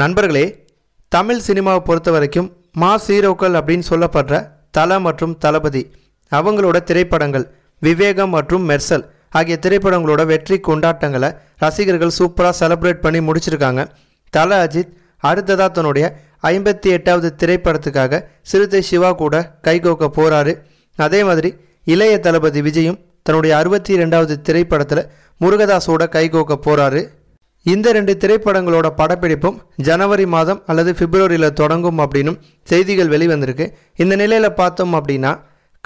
நண்பர்களே தமிழ் சினிமாவை பொறுத்த வரைக்கும் மாஸ் ஹீரோக்கள் அப்படின்னு சொல்லப்படுற தல மற்றும் தளபதி அவங்களோட திரைப்படங்கள் விவேகம் மற்றும் மெர்சல் ஆகிய திரைப்படங்களோட வெற்றி கொண்டாட்டங்களை ரசிகர்கள் சூப்பராக செலப்ரேட் பண்ணி முடிச்சிருக்காங்க தல அஜித் அடுத்ததாக தன்னுடைய ஐம்பத்தி எட்டாவது திரைப்படத்துக்காக சிறுத்தை சிவா கூட கைகோக்க போகிறாரு அதே மாதிரி இளைய தளபதி விஜயும் தன்னுடைய அறுபத்தி ரெண்டாவது திரைப்படத்தில் முருகதாஸோட கைகோக்க போகிறாரு இந்த ரெண்டு திரைப்படங்களோட படப்பிடிப்பும் ஜனவரி மாதம் அல்லது பிப்ரவரியில் தொடங்கும் அப்படின்னும் செய்திகள் வெளிவந்திருக்கு இந்த நிலையில் பார்த்தோம் அப்படின்னா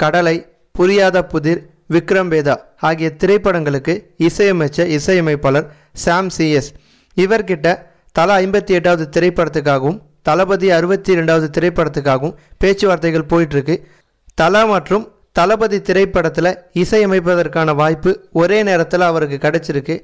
கடலை புரியாத புதிர் விக்ரம் வேதா ஆகிய திரைப்படங்களுக்கு இசையமைச்ச இசையமைப்பாளர் சாம் சிஎஸ் இவர்கிட்ட தலா ஐம்பத்தி எட்டாவது திரைப்படத்துக்காகவும் தளபதி அறுபத்தி ரெண்டாவது திரைப்படத்துக்காகவும் பேச்சுவார்த்தைகள் போயிட்டுருக்கு தலா மற்றும் தளபதி திரைப்படத்தில் இசையமைப்பதற்கான வாய்ப்பு ஒரே நேரத்தில் அவருக்கு கிடைச்சிருக்கு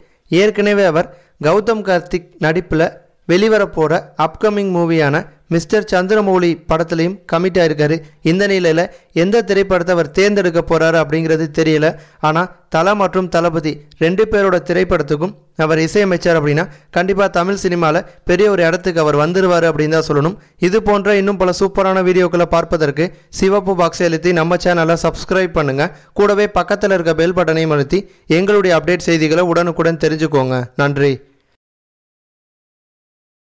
ஏற்கனவே அவர் கௌதம் கார்த்திக் நடிப்பில் வெளிவரப்போகிற அப்கமிங் மூவியான மிஸ்டர் சந்திரமௌலி படத்துலையும் கமிட் ஆயிருக்காரு இந்த நிலையில் எந்த திரைப்படத்தை அவர் தேர்ந்தெடுக்க போகிறாரு அப்படிங்கிறது தெரியல ஆனால் தலை மற்றும் தளபதி ரெண்டு பேரோட திரைப்படத்துக்கும் அவர் இசையமைச்சார் அப்படின்னா கண்டிப்பாக தமிழ் சினிமாவில் பெரிய ஒரு இடத்துக்கு அவர் வந்துடுவார் அப்படின்னு தான் சொல்லணும் இது போன்ற இன்னும் பல சூப்பரான வீடியோக்களை பார்ப்பதற்கு சிவப்பு பாக்ஸை எழுத்தி நம்ம சேனலை சப்ஸ்கிரைப் பண்ணுங்கள் கூடவே பக்கத்தில் இருக்க பெல் பட்டனையும் அழுத்தி எங்களுடைய அப்டேட் செய்திகளை உடனுக்குடன் தெரிஞ்சுக்கோங்க நன்றி